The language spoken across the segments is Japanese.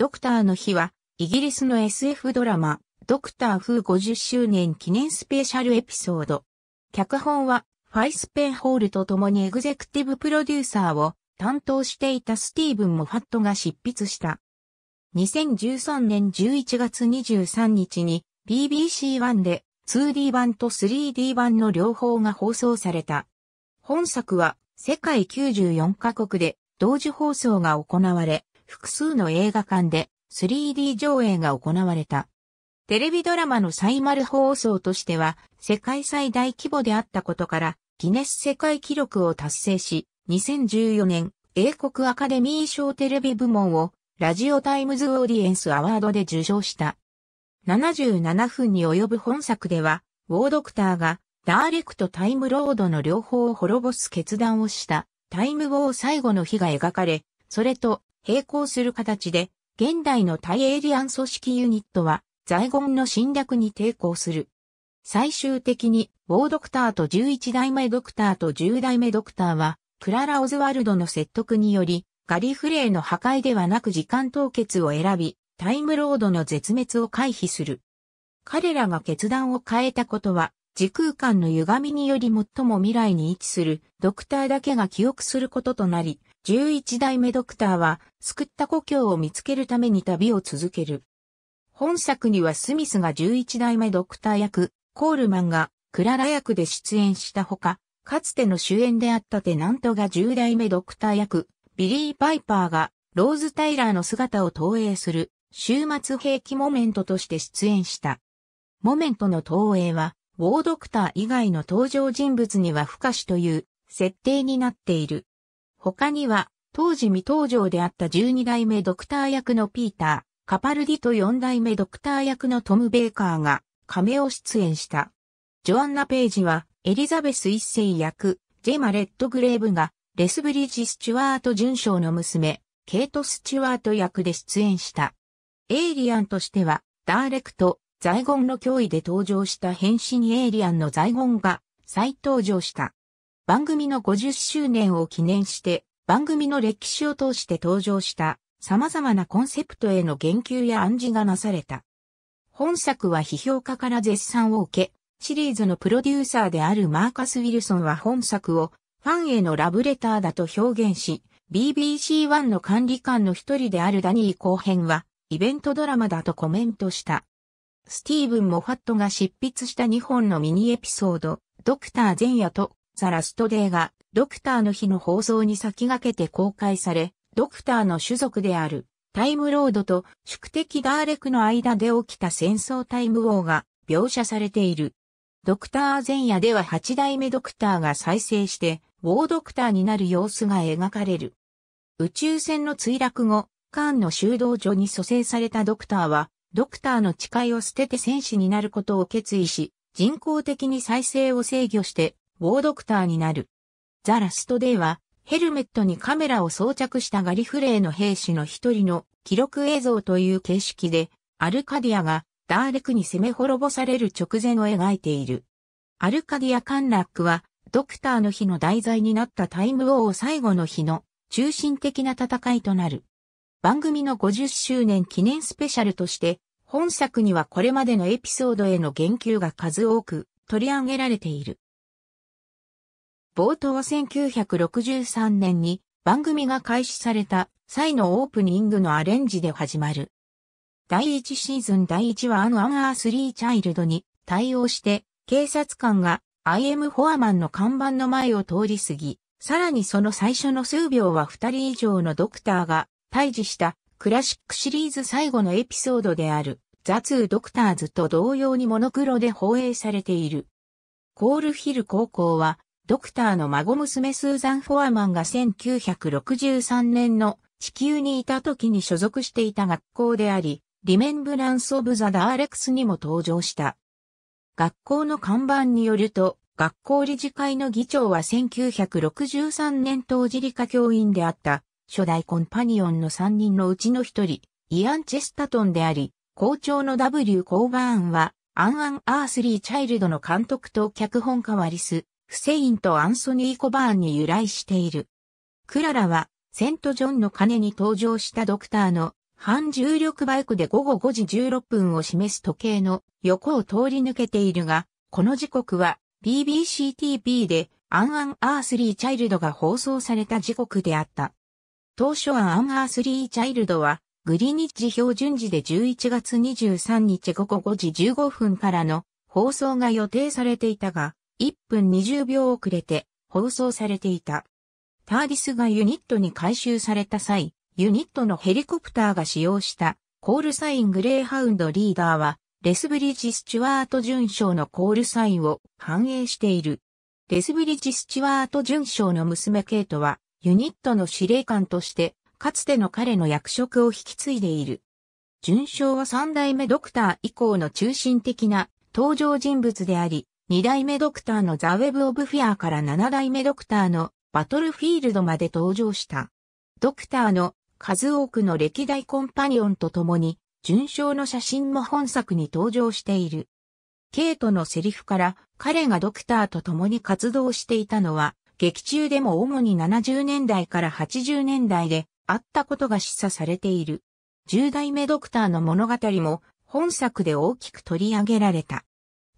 ドクターの日は、イギリスの SF ドラマ、ドクター風50周年記念スペシャルエピソード。脚本は、ファイスペンホールと共にエグゼクティブプロデューサーを担当していたスティーブン・モファットが執筆した。2013年11月23日に BBC1 で 2D 版と 3D 版の両方が放送された。本作は世界94カ国で同時放送が行われ、複数の映画館で 3D 上映が行われた。テレビドラマの最丸放送としては世界最大規模であったことからギネス世界記録を達成し、2014年英国アカデミー賞テレビ部門をラジオタイムズオーディエンスアワードで受賞した。77分に及ぶ本作では、ウォードクターがダーレクトタイムロードの両方を滅ぼす決断をしたタイムウォー最後の日が描かれ、それと並行する形で、現代のタイエイリアン組織ユニットは、在言の侵略に抵抗する。最終的に、ウォードクターと11代目ドクターと10代目ドクターは、クララ・オズワルドの説得により、ガリフレーの破壊ではなく時間凍結を選び、タイムロードの絶滅を回避する。彼らが決断を変えたことは、時空間の歪みにより最も未来に位置するドクターだけが記憶することとなり、11代目ドクターは救った故郷を見つけるために旅を続ける。本作にはスミスが11代目ドクター役、コールマンがクララ役で出演したほか、かつての主演であったテナントが10代目ドクター役、ビリー・パイパーがローズ・タイラーの姿を投影する終末兵器モメントとして出演した。モメントの投影は、ウォードクター以外の登場人物には不可視という設定になっている。他には、当時未登場であった12代目ドクター役のピーター、カパルディと4代目ドクター役のトム・ベーカーが、亀を出演した。ジョアンナ・ページは、エリザベス一世役、ジェマ・レッドグレーブが、レスブリッジ・スチュワート準将の娘、ケイト・スチュワート役で出演した。エイリアンとしては、ダーレクト、在ンの脅威で登場した変身エイリアンの在ンが再登場した。番組の50周年を記念して番組の歴史を通して登場した様々なコンセプトへの言及や暗示がなされた。本作は批評家から絶賛を受け、シリーズのプロデューサーであるマーカス・ウィルソンは本作をファンへのラブレターだと表現し、BBC1 の管理官の一人であるダニー後編はイベントドラマだとコメントした。スティーブン・モファットが執筆した2本のミニエピソード、ドクター・ゼンヤとザ・ラスト・デーが、ドクターの日の放送に先駆けて公開され、ドクターの種族である、タイムロードと宿敵ダーレクの間で起きた戦争タイム王が描写されている。ドクター前夜では8代目ドクターが再生して、ウォードクターになる様子が描かれる。宇宙船の墜落後、カーンの修道所に蘇生されたドクターは、ドクターの誓いを捨てて戦士になることを決意し、人工的に再生を制御して、ウォードクターになる。ザ・ラスト・デイは、ヘルメットにカメラを装着したガリフレーの兵士の一人の記録映像という形式で、アルカディアがダーレクに攻め滅ぼされる直前を描いている。アルカディア・カンラックは、ドクターの日の題材になったタイムウォー最後の日の中心的な戦いとなる。番組の50周年記念スペシャルとして、本作にはこれまでのエピソードへの言及が数多く取り上げられている。冒頭1963年に番組が開始された際のオープニングのアレンジで始まる。第1シーズン第1話アンアンアースリーチャイルドに対応して警察官が IM フォアマンの看板の前を通り過ぎ、さらにその最初の数秒は2人以上のドクターが退治したクラシックシリーズ最後のエピソードであるザツードクターズと同様にモノクロで放映されている。コールヒル高校はドクターの孫娘スーザン・フォアマンが1963年の地球にいた時に所属していた学校であり、リメンブランス・オブ・ザ・ダーレクスにも登場した。学校の看板によると、学校理事会の議長は1963年当時理科教員であった初代コンパニオンの3人のうちの1人、イアン・チェスタトンであり、校長の W・ コーバーンは、アンアン・アースリー・チャイルドの監督と脚本家ワリス・フセインとアンソニー・コバーンに由来している。クララは、セントジョンの鐘に登場したドクターの反重力バイクで午後5時16分を示す時計の横を通り抜けているが、この時刻は BBCTV でアンアンアースリーチャイルドが放送された時刻であった。当初アンアンアースリーチャイルドはグリニッジ標準時で11月23日午後5時15分からの放送が予定されていたが、1分20秒遅れて放送されていた。ターディスがユニットに回収された際、ユニットのヘリコプターが使用したコールサイングレーハウンドリーダーは、レスブリッジ・スチュワート準将のコールサインを反映している。レスブリッジ・スチュワート準将の娘ケイトは、ユニットの司令官として、かつての彼の役職を引き継いでいる。準賞は三代目ドクター以降の中心的な登場人物であり、2代目ドクターのザ・ウェブ・オブ・フィアーから7代目ドクターのバトルフィールドまで登場した。ドクターの数多くの歴代コンパニオンと共に、順賞の写真も本作に登場している。ケイトのセリフから彼がドクターと共に活動していたのは、劇中でも主に70年代から80年代であったことが示唆されている。10代目ドクターの物語も本作で大きく取り上げられた。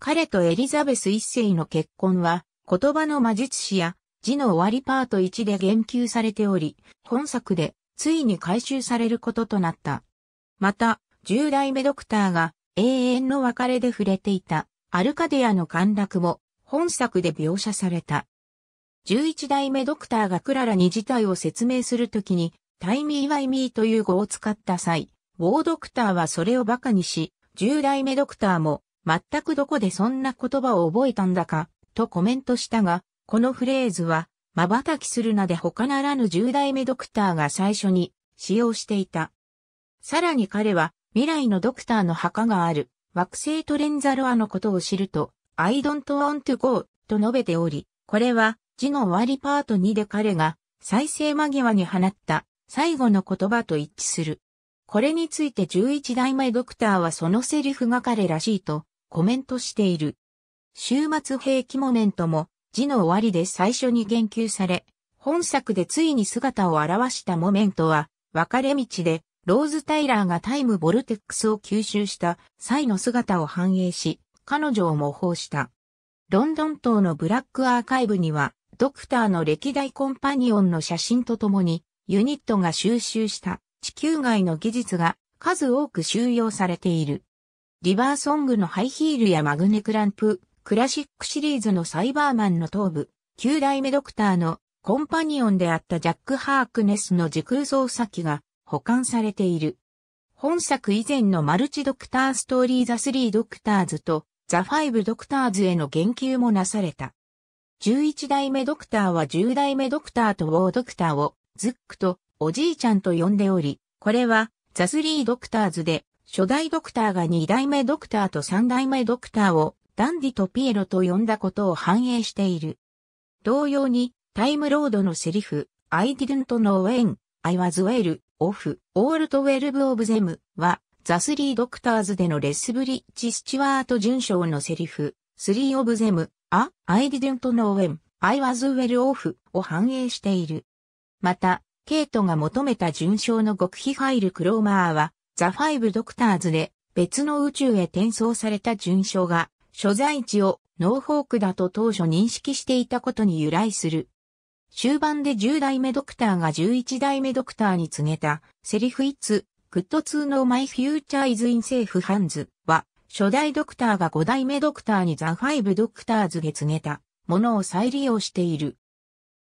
彼とエリザベス一世の結婚は、言葉の魔術師や、字の終わりパート1で言及されており、本作で、ついに回収されることとなった。また、10代目ドクターが、永遠の別れで触れていた、アルカディアの陥落も、本作で描写された。11代目ドクターがクララに事態を説明するときに、タイミーワイミーという語を使った際、ウォードクターはそれを馬鹿にし、10代目ドクターも全くどこでそんな言葉を覚えたんだか、とコメントしたが、このフレーズは、瞬きするなで他ならぬ10代目ドクターが最初に使用していた。さらに彼は、未来のドクターの墓がある、惑星トレンザロアのことを知ると、I don't want to go と述べており、これは、字の終わりパート2で彼が、再生間際に放った最後の言葉と一致する。これについて11代目ドクターはそのセリフが彼らしいとコメントしている。終末兵器モメントも、字の終わりで最初に言及され、本作でついに姿を現したモメントは、分かれ道で、ローズ・タイラーがタイムボルテックスを吸収した際の姿を反映し、彼女を模倣した。ロンドン島のブラックアーカイブには、ドクターの歴代コンパニオンの写真とともに、ユニットが収集した地球外の技術が数多く収容されている。リバーソングのハイヒールやマグネクランプ、クラシックシリーズのサイバーマンの頭部、9代目ドクターのコンパニオンであったジャック・ハークネスの時空造作機が保管されている。本作以前のマルチドクターストーリーザスリー・ドクターズとザファイブ・ドクターズへの言及もなされた。11代目ドクターは10代目ドクターとウォードクターをズックとおじいちゃんと呼んでおり、これはザスリー・ドクターズで初代ドクターが2代目ドクターと3代目ドクターをダンディとピエロと呼んだことを反映している。同様に、タイムロードのセリフ、I didn't know when, I was well, off, all twelve of them は、ザスリードクターズでのレスブリッジ・スチュワート準将のセリフ、スリーオブゼム、あ、I didn't know when, I was well off を反映している。また、ケイトが求めた準将の極秘ファイルクローマーは、ザ・ファイブ・ドクターズで別の宇宙へ転送された順章が所在地をノーフォークだと当初認識していたことに由来する。終盤で10代目ドクターが11代目ドクターに告げたセリフイッツ・グッドツー o know m ー・ f u イ u r e is in s a は初代ドクターが5代目ドクターにザ・ファイブ・ドクターズで告げたものを再利用している。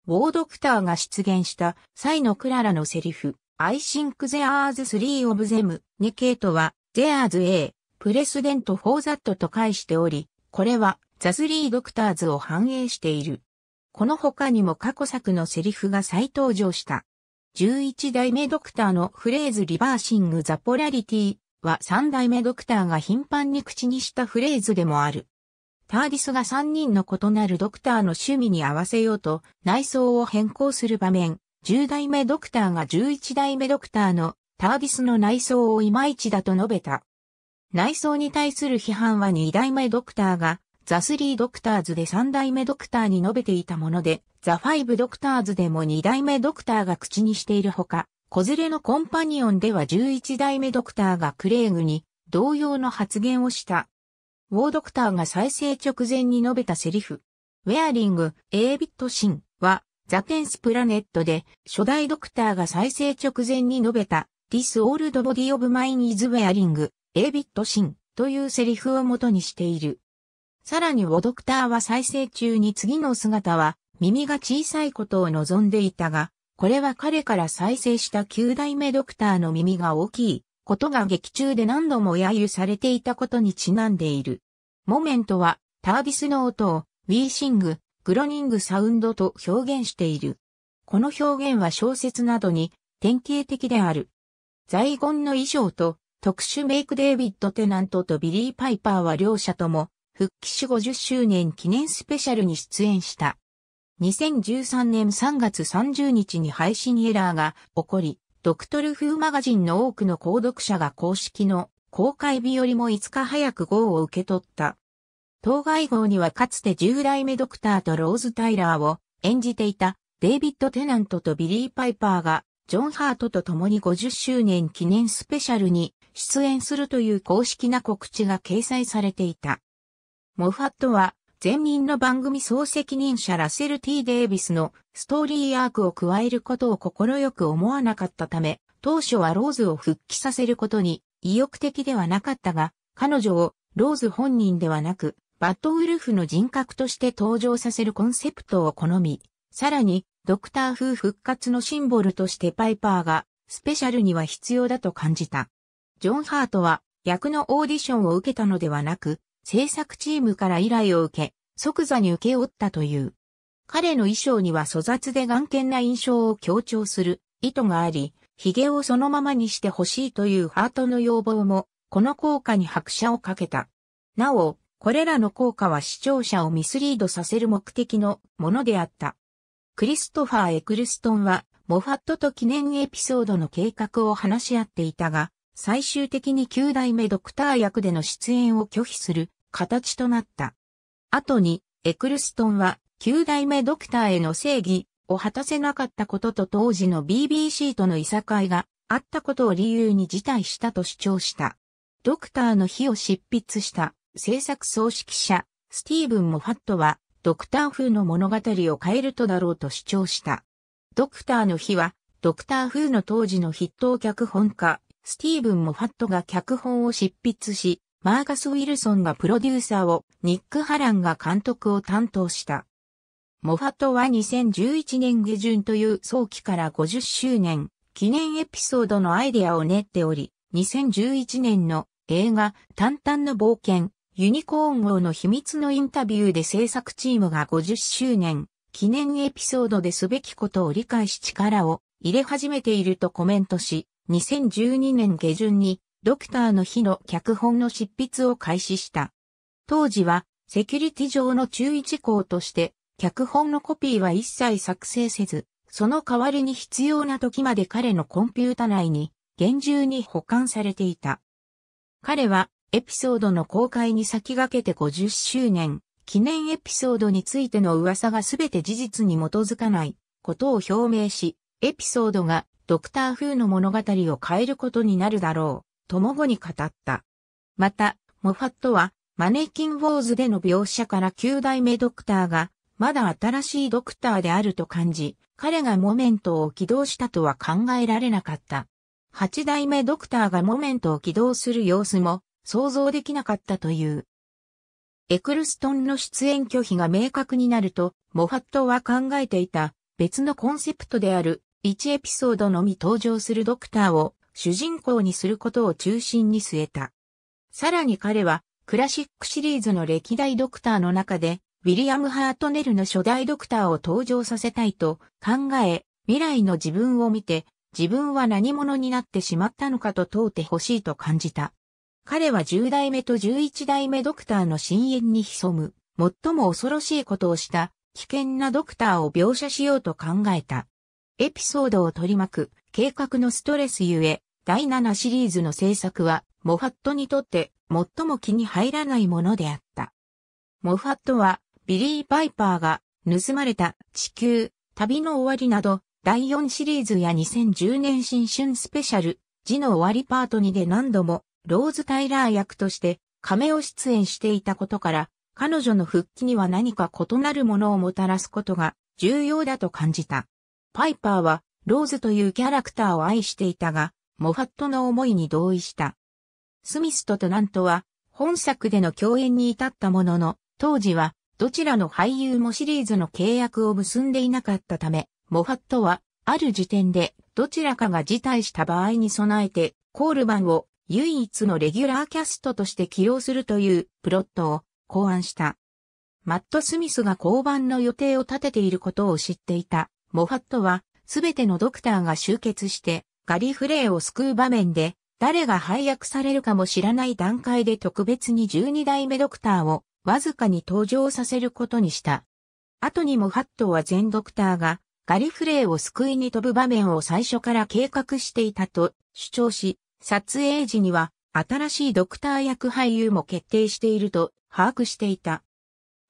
ウォードクターが出現した際のクララのセリフ、I think there's three of them にケートは there's a precedent for that と返しており、これはザスリードクターズを反映している。この他にも過去作のセリフが再登場した。11代目ドクターのフレーズリバーシングザポラリティは3代目ドクターが頻繁に口にしたフレーズでもある。ターディスが3人の異なるドクターの趣味に合わせようと内装を変更する場面、10代目ドクターが11代目ドクターのタービスの内装をいまいちだと述べた。内装に対する批判は2代目ドクターがザ・スリー・ドクターズで3代目ドクターに述べていたもので、ザ・ファイブ・ドクターズでも2代目ドクターが口にしているほか、子連れのコンパニオンでは11代目ドクターがクレーグに同様の発言をした。ウォードクターが再生直前に述べたセリフ。ウェアリング、エービットシンはザ・ペンス・プラネットで、初代ドクターが再生直前に述べた、This old body of mine is wearing, a bit sin というセリフを元にしている。さらにウォドクターは再生中に次の姿は、耳が小さいことを望んでいたが、これは彼から再生した9代目ドクターの耳が大きいことが劇中で何度も揶揄されていたことにちなんでいる。モメントは、タービスの音を、ウィーシング、グロニングサウンドと表現している。この表現は小説などに典型的である。在言の衣装と特殊メイクデイビッド・テナントとビリー・パイパーは両者とも復帰し50周年記念スペシャルに出演した。2013年3月30日に配信エラーが起こり、ドクトル風マガジンの多くの購読者が公式の公開日よりも5日早く号を受け取った。当該号にはかつて従来目ドクターとローズ・タイラーを演じていたデイビッド・テナントとビリー・パイパーがジョン・ハートと共に50周年記念スペシャルに出演するという公式な告知が掲載されていた。モファットは前任の番組総責任者ラセル・ T・ デイビスのストーリーアークを加えることを快く思わなかったため、当初はローズを復帰させることに意欲的ではなかったが、彼女をローズ本人ではなくバッドウルフの人格として登場させるコンセプトを好み、さらに、ドクター風復活のシンボルとしてパイパーが、スペシャルには必要だと感じた。ジョン・ハートは、役のオーディションを受けたのではなく、制作チームから依頼を受け、即座に受け負ったという。彼の衣装には粗雑で眼見な印象を強調する意図があり、髭をそのままにしてほしいというハートの要望も、この効果に拍車をかけた。なお、これらの効果は視聴者をミスリードさせる目的のものであった。クリストファー・エクルストンは、モファットと記念エピソードの計画を話し合っていたが、最終的に9代目ドクター役での出演を拒否する形となった。後に、エクルストンは、9代目ドクターへの正義を果たせなかったことと当時の BBC とのいさかいがあったことを理由に辞退したと主張した。ドクターの日を執筆した制作総指揮者、スティーブン・モファットは、ドクター風の物語を変えるとだろうと主張した。ドクターの日は、ドクター風の当時の筆頭脚本家、スティーブン・モファットが脚本を執筆し、マーガス・ウィルソンがプロデューサーを、ニック・ハランが監督を担当した。モファットは2011年下旬という早期から50周年、記念エピソードのアイデアを練っており、2011年の映画、淡々の冒険、ユニコーン号の秘密のインタビューで制作チームが50周年記念エピソードですべきことを理解し力を入れ始めているとコメントし、2012年下旬にドクターの日の脚本の執筆を開始した。当時はセキュリティ上の注意事項として脚本のコピーは一切作成せず、その代わりに必要な時まで彼のコンピュータ内に厳重に保管されていた。彼はエピソードの公開に先駆けて50周年、記念エピソードについての噂が全て事実に基づかないことを表明し、エピソードがドクター風の物語を変えることになるだろう、ともごに語った。また、モファットは、マネキン・ウォーズでの描写から9代目ドクターが、まだ新しいドクターであると感じ、彼がモメントを起動したとは考えられなかった。8代目ドクターがモメントを起動する様子も、想像できなかったという。エクルストンの出演拒否が明確になると、モファットは考えていた別のコンセプトである1エピソードのみ登場するドクターを主人公にすることを中心に据えた。さらに彼はクラシックシリーズの歴代ドクターの中でウィリアム・ハートネルの初代ドクターを登場させたいと考え、未来の自分を見て自分は何者になってしまったのかと問うてほしいと感じた。彼は10代目と11代目ドクターの深淵に潜む、最も恐ろしいことをした危険なドクターを描写しようと考えた。エピソードを取り巻く計画のストレスゆえ、第7シリーズの制作は、モファットにとって最も気に入らないものであった。モファットは、ビリー・バイパーが盗まれた地球、旅の終わりなど、第4シリーズや2010年新春スペシャル、時の終わりパート2で何度もローズ・タイラー役として亀を出演していたことから、彼女の復帰には何か異なるものをもたらすことが重要だと感じた。パイパーは、ローズというキャラクターを愛していたが、モファットの思いに同意した。スミスとトナントは、本作での共演に至ったものの、当時は、どちらの俳優もシリーズの契約を結んでいなかったため、モファットは、ある時点で、どちらかが辞退した場合に備えて、コールマンを唯一のレギュラーキャストとして起用するというプロットを考案した。マット・スミスが降板の予定を立てていることを知っていたモファットは、すべてのドクターが集結して、ガリフレイを救う場面で、誰が配役されるかも知らない段階で特別に12代目ドクターをわずかに登場させることにした。後にもハットは全ドクターがガリフレイを救いに飛ぶ場面を最初から計画していたと主張し、撮影時には新しいドクター役俳優も決定していると把握していた。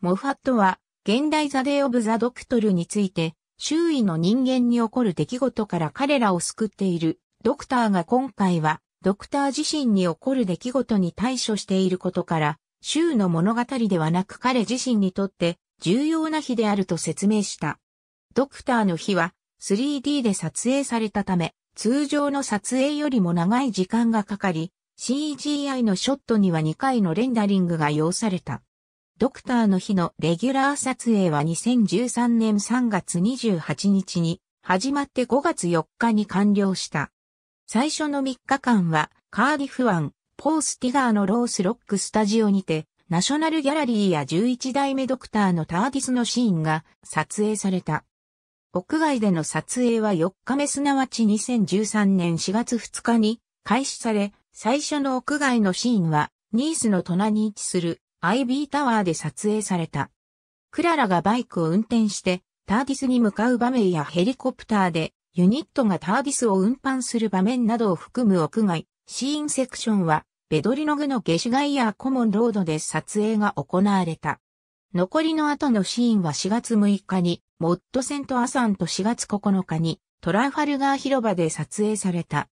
モファットは現代ザ・デイ・オブ・ザ・ドクトルについて周囲の人間に起こる出来事から彼らを救っているドクターが今回はドクター自身に起こる出来事に対処していることから周の物語ではなく彼自身にとって重要な日であると説明した。ドクターの日は 3D で撮影されたため、通常の撮影よりも長い時間がかかり、CGI のショットには2回のレンダリングが要された。ドクターの日のレギュラー撮影は2013年3月28日に始まって5月4日に完了した。最初の3日間はカーディフ湾、ポースティガーのロースロックスタジオにて、ナショナルギャラリーや11代目ドクターのターディスのシーンが撮影された。屋外での撮影は4日目すなわち2013年4月2日に開始され、最初の屋外のシーンは、ニースの隣に位置するアイビータワーで撮影された。クララがバイクを運転して、ターディスに向かう場面やヘリコプターで、ユニットがターディスを運搬する場面などを含む屋外、シーンセクションは、ベドリノグのゲシュガイアーコモンロードで撮影が行われた。残りの後のシーンは4月6日に、モッドセントアサンと4月9日に、トラファルガー広場で撮影された。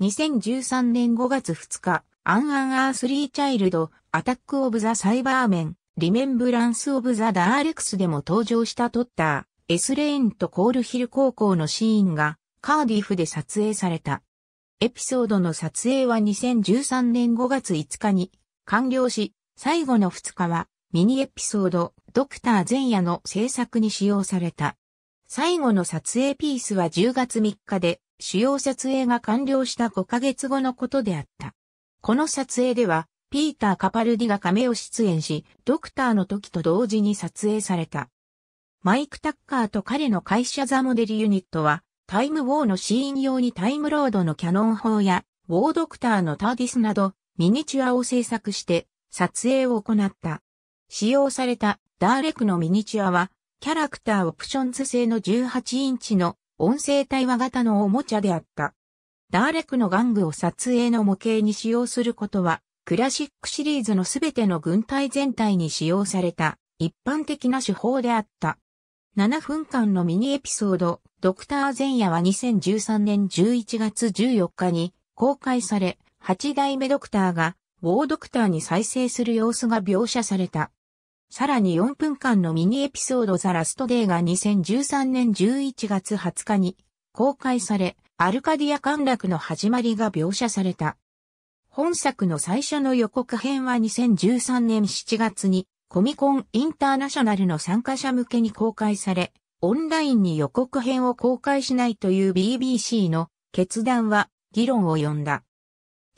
2013年5月2日、アンアンアースリーチャイルド、アタックオブザサイバーメン、リメンブランスオブザダーレクスでも登場したトッター、エスレインとコールヒル高校のシーンが、カーディフで撮影された。エピソードの撮影は2013年5月5日に完了し、最後の2日はミニエピソード、ドクター前夜の制作に使用された。最後の撮影ピースは10月3日で、主要撮影が完了した5ヶ月後のことであった。この撮影では、ピーター・カパルディが亀を出演し、ドクターの時と同時に撮影された。マイク・タッカーと彼の会社ザモデルユニットは、タイム・ウォーのシーン用にタイムロードのキャノン砲や、ウォードクターのターディスなど、ミニチュアを制作して、撮影を行った。使用されたダーレクのミニチュアは、キャラクターオプションズ製の18インチの音声対話型のおもちゃであった。ダーレクの玩具を撮影の模型に使用することは、クラシックシリーズのすべての軍隊全体に使用された一般的な手法であった。7分間のミニエピソード、ドクター前夜は2013年11月14日に公開され、8代目ドクターが、ウォードクターに再生する様子が描写された。さらに4分間のミニエピソードザラストデーが2013年11月20日に公開され、アルカディア陥落の始まりが描写された。本作の最初の予告編は2013年7月にコミコンインターナショナルの参加者向けに公開され、オンラインに予告編を公開しないという BBC の決断は議論を呼んだ。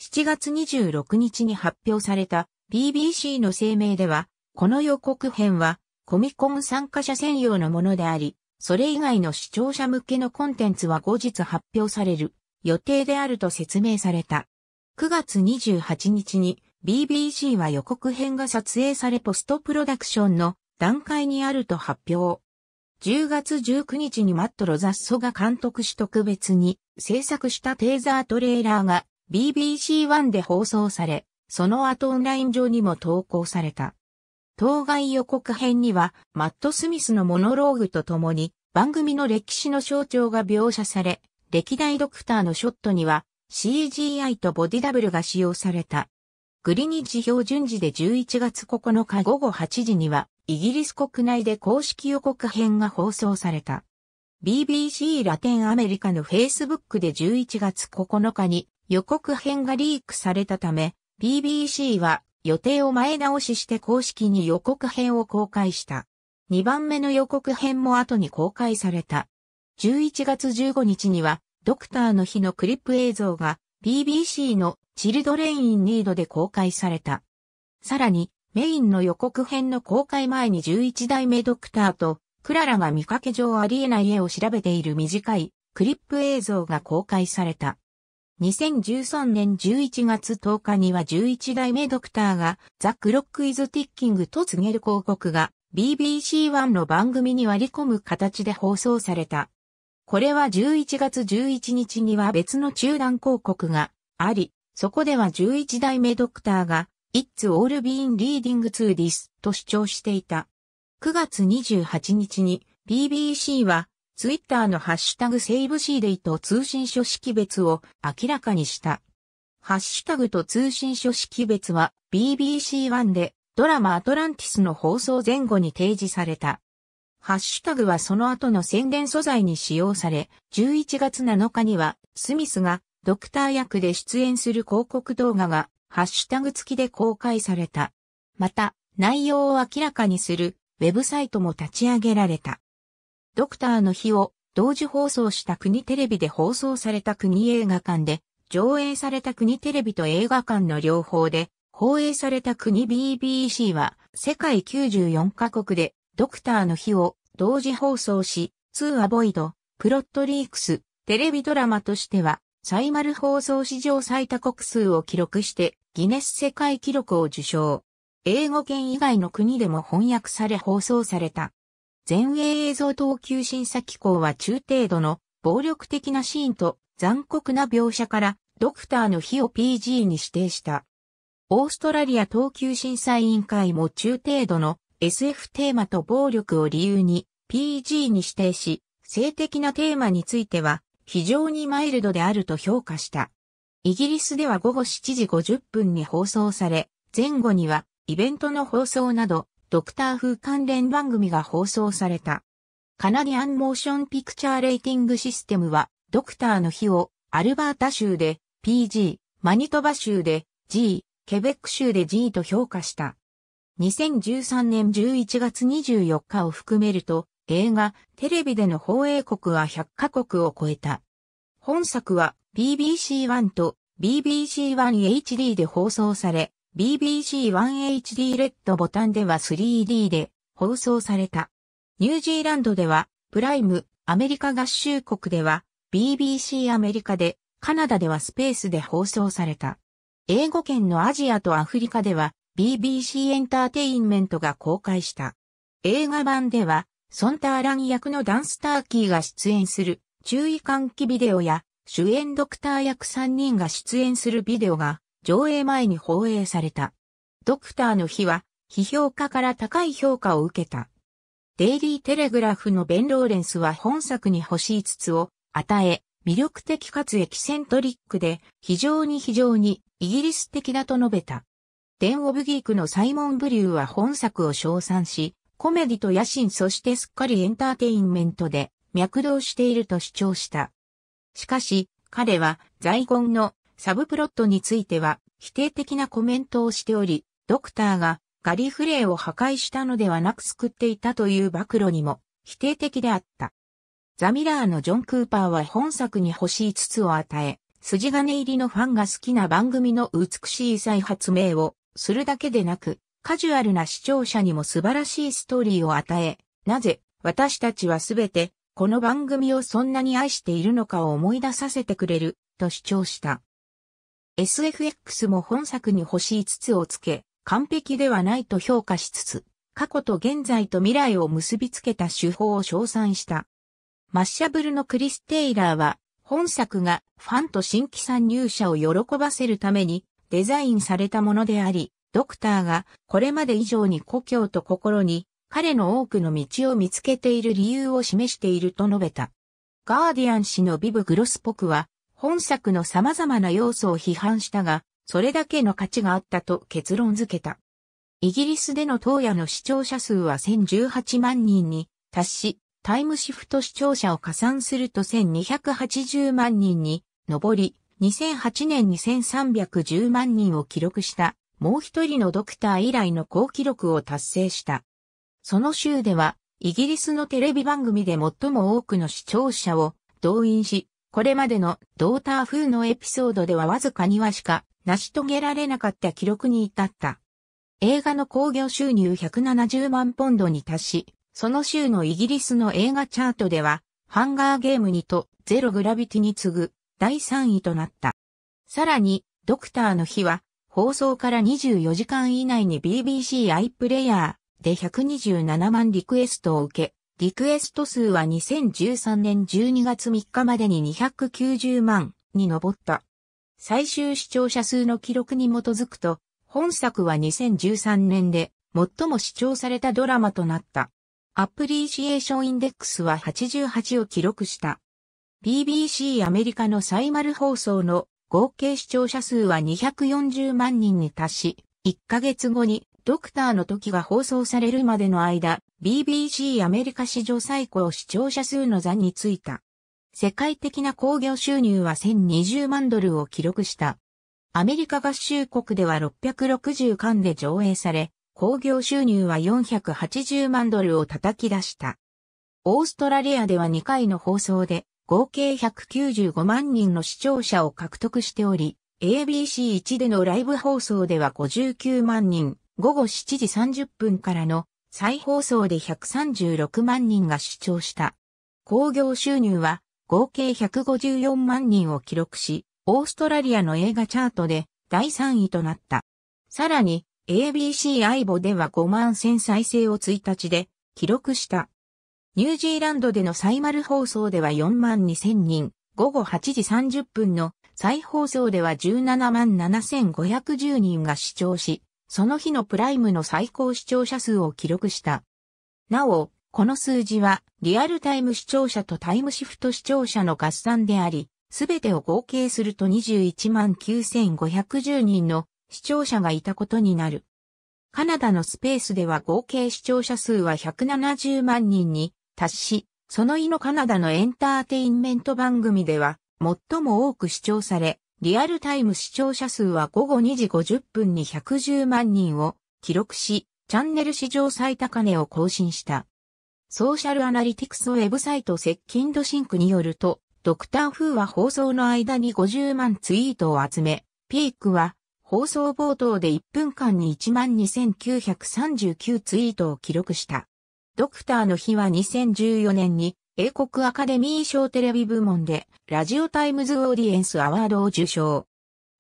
7月26日に発表された BBC の声明では、この予告編は、コミコン参加者専用のものであり、それ以外の視聴者向けのコンテンツは後日発表される予定であると説明された。9月28日に BBC は予告編が撮影されポストプロダクションの段階にあると発表。10月19日にマット・ロザッソが監督し特別に制作したテーザートレーラーが BBC1 で放送され、その後オンライン上にも投稿された。当該予告編には、マット・スミスのモノローグとともに、番組の歴史の象徴が描写され、歴代ドクターのショットには、CGI とボディダブルが使用された。グリニッジ標準時で11月9日午後8時には、イギリス国内で公式予告編が放送された。BBC ラテンアメリカの Facebook で11月9日に予告編がリークされたため、BBC は予定を前倒しして公式に予告編を公開した。2番目の予告編も後に公開された。11月15日には、ドクターの日のクリップ映像が BBC のチルドレインニードで公開された。さらに、メインの予告編の公開前に11代目ドクターとクララが見かけ上ありえない絵を調べている短いクリップ映像が公開された。2013年11月10日には11代目ドクターがザ・クロック・イズ・ティッキングと告げる広告が BBC1 の番組に割り込む形で放送された。これは11月11日には別の中断広告があり、そこでは11代目ドクターが It's all been leading to this と主張していた。9月28日に BBC はツイッターのハッシュタグセイブシーデイと通信書識別を明らかにした。ハッシュタグと通信書識別は BBC1 でドラマアトランティスの放送前後に提示された。ハッシュタグはその後の宣伝素材に使用され、11月7日にはスミスがドクター役で出演する広告動画がハッシュタグ付きで公開された。また、内容を明らかにするウェブサイトも立ち上げられた。ドクターの日を同時放送した国テレビで放送された国映画館で、上映された国テレビと映画館の両方で、放映された国 BBC は、世界94カ国で、ドクターの日を同時放送し、2アボイド、プロットリークス、テレビドラマとしては、サ丸放送史上最多国数を記録して、ギネス世界記録を受賞。英語圏以外の国でも翻訳され放送された。全英映像等級審査機構は中程度の暴力的なシーンと残酷な描写からドクターの日を PG に指定した。オーストラリア等級審査委員会も中程度の SF テーマと暴力を理由に PG に指定し、性的なテーマについては非常にマイルドであると評価した。イギリスでは午後7時50分に放送され、前後にはイベントの放送などドクター風関連番組が放送された。カナディアンモーションピクチャーレーティングシステムは、ドクターの日をアルバータ州で PG、マニトバ州で G、ケベック州で G と評価した。2013年11月24日を含めると、映画、テレビでの放映国は100カ国を超えた。本作は BBC1 と BBC1HD で放送され、BBC1HD レッドボタンでは 3D で放送された。ニュージーランドでは、プライム、アメリカ合衆国では、BBC アメリカで、カナダではスペースで放送された。英語圏のアジアとアフリカでは、BBC エンターテインメントが公開した。映画版では、ソンターラン役のダンスターキーが出演する注意喚起ビデオや主演ドクター役3人が出演するビデオが上映前に放映された。ドクターの日は、批評家から高い評価を受けた。デイリー・テレグラフのベン・ローレンスは本作に欲しいつを与え、魅力的かつエキセントリックで、非常に非常にイギリス的だと述べた。デン・オブ・ギークのサイモン・ブリューは本作を称賛し、コメディと野心そしてすっかりエンターテインメントで脈動していると主張した。しかし、彼は在言のサブプロットについては否定的なコメントをしており、ドクターがガリフレーを破壊したのではなく救っていたという暴露にも否定的であった。ザ・ミラーのジョン・クーパーは本作に欲しいつを与え、筋金入りのファンが好きな番組の美しい再発明をするだけでなく、カジュアルな視聴者にも素晴らしいストーリーを与え、なぜ私たちはすべてこの番組をそんなに愛しているのかを思い出させてくれると主張した。SFX も本作に星5つをつけ、完璧ではないと評価しつつ、過去と現在と未来を結びつけた手法を称賛した。マッシャブルのクリス・テイラーは、本作がファンと新規参入者を喜ばせるためにデザインされたものであり、ドクターがこれまで以上に故郷と心に彼の多くの道を見つけている理由を示していると述べた。ガーディアン氏のビブ・グロスポクは本作の様々な要素を批判したが、それだけの価値があったと結論付けた。イギリスでの当夜の視聴者数は1018万人に達し、タイムシフト視聴者を加算すると1280万人に上り、2008年に1310万人を記録したもう一人のドクター以来の好記録を達成した。その週では、イギリスのテレビ番組で最も多くの視聴者を動員し、これまでのドーター風のエピソードではわずかにはしか成し遂げられなかった記録に至った。映画の興行収入170万ポンドに達し、その週のイギリスの映画チャートでは、ハンガーゲームにとゼログラビティに次ぐ第3位となった。さらに、ドクターの日は、放送から24時間以内に BBC アイプレイヤーで127万リクエストを受け、リクエスト数は2013年12月3日までに290万に上った。最終視聴者数の記録に基づくと、本作は2013年で最も視聴されたドラマとなった。アプリシエーションインデックスは88を記録した。BBC アメリカのサイマル放送の合計視聴者数は240万人に達し、1ヶ月後にドクターの時が放送されるまでの間、BBC アメリカ史上最高視聴者数の座についた。世界的な興行収入は1020万ドルを記録した。アメリカ合衆国では660巻で上映され、興行収入は480万ドルを叩き出した。オーストラリアでは2回の放送で、合計195万人の視聴者を獲得しており、ABC1 でのライブ放送では59万人、午後7時30分からの再放送で136万人が視聴した。興行収入は合計154万人を記録し、オーストラリアの映画チャートで第3位となった。さらに ABC アイボでは5万1000再生を1日で記録した。ニュージーランドでのサイマル放送では4万2000人、午後8時30分の再放送では17万7510人が視聴し、その日のプライムの最高視聴者数を記録した。なお、この数字はリアルタイム視聴者とタイムシフト視聴者の合算であり、すべてを合計すると21万9510人の視聴者がいたことになる。カナダのスペースでは合計視聴者数は170万人に達し、その意のカナダのエンターテインメント番組では最も多く視聴され、リアルタイム視聴者数は午後2時50分に110万人を記録し、チャンネル史上最高値を更新した。ソーシャルアナリティクスウェブサイト接近度シンクによると、ドクター風は放送の間に50万ツイートを集め、ピークは放送冒頭で1分間に12,939ツイートを記録した。ドクターの日は2014年に英国アカデミー賞テレビ部門で、ラジオタイムズオーディエンスアワードを受賞。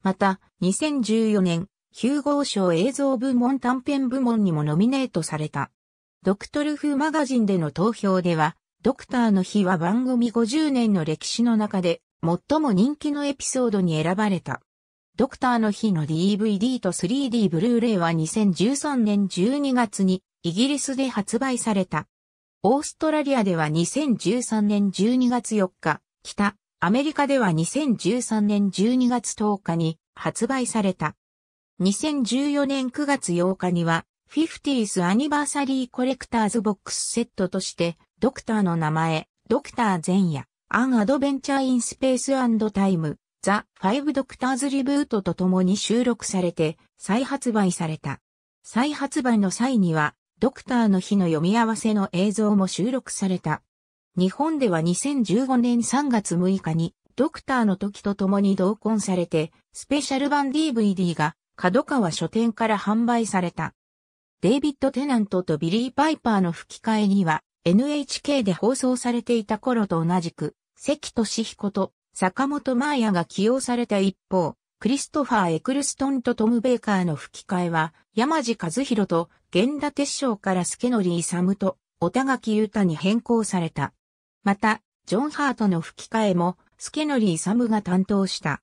また、2014年、ヒューゴー賞映像部門短編部門にもノミネートされた。ドクトルフマガジンでの投票では、ドクターの日は番組50年の歴史の中で、最も人気のエピソードに選ばれた。ドクターの日の DVD と 3D ブルーレイは2013年12月にイギリスで発売された。オーストラリアでは2013年12月4日、北、アメリカでは2013年12月10日に発売された。2014年9月8日には、50th アニバーサリーコレクターズボックスセットとして、ドクターの名前、ドクター前夜、アンアドベンチャーインスペースタイム、ザ・ファイブドクターズリブートと共に収録されて、再発売された。再発売の際には、ドクターの日の読み合わせの映像も収録された。日本では2015年3月6日に、ドクターの時と共に同梱されて、スペシャル版 DVD が、角川書店から販売された。デイビッド・テナントとビリー・パイパーの吹き替えには、NHK で放送されていた頃と同じく、関俊彦と坂本真也が起用された一方、クリストファー・エクルストンとトム・ベーカーの吹き替えは、山地和弘と源田鉄章からスケノリー・サムと、おたがきゆたに変更された。また、ジョン・ハートの吹き替えも、スケノリー・サムが担当した。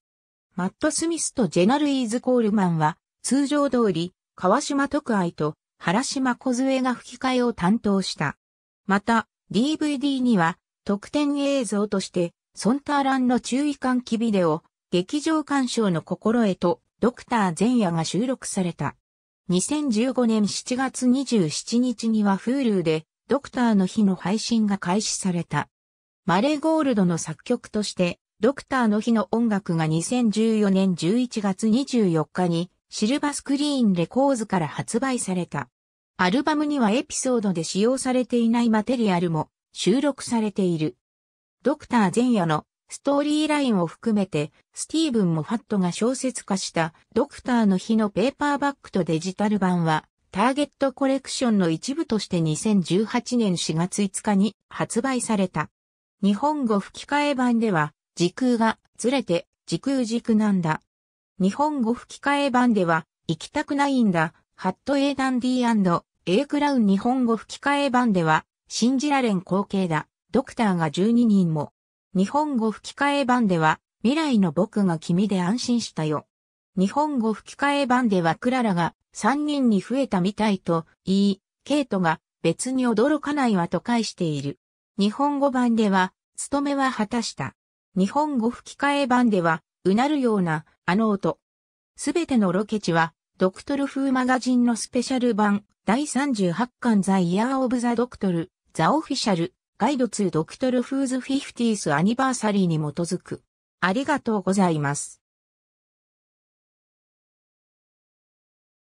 マット・スミスとジェナルイーズ・コールマンは、通常通り、川島特愛と原島梢が吹き替えを担当した。また、DVD には、特典映像として、ソンターランの注意喚起ビデオ、劇場鑑賞の心得とドクター前夜が収録された。2015年7月27日には Hulu でドクターの日の配信が開始された。マレーゴールドの作曲として、ドクターの日の音楽が2014年11月24日にシルバスクリーンレコーズから発売された。アルバムにはエピソードで使用されていないマテリアルも収録されている。ドクター前夜のストーリーラインを含めて、スティーブン・もファットが小説化したドクターの日のペーパーバックとデジタル版は、ターゲットコレクションの一部として2018年4月5日に発売された。日本語吹き替え版では、時空がずれて時空軸なんだ。日本語吹き替え版では、行きたくないんだ、ハット A ダンディ &A クラウン日本語吹き替え版では、信じられん光景だ、ドクターが12人も日本語吹き替え版では、未来の僕が君で安心したよ。日本語吹き替え版ではクララが3人に増えたみたいと言い、ケイトが別に驚かないわと返している。日本語版では、務めは果たした。日本語吹き替え版では、うなるような、あの音。すべてのロケ地は、ドクトル風マガジンのスペシャル版、第38巻ザ・イヤー・オブ・ザ・ドクトル、ザ・オフィシャル、ガイド2ドクトルフーズフィフティースアニバーサリーに基づく。ありがとうございます。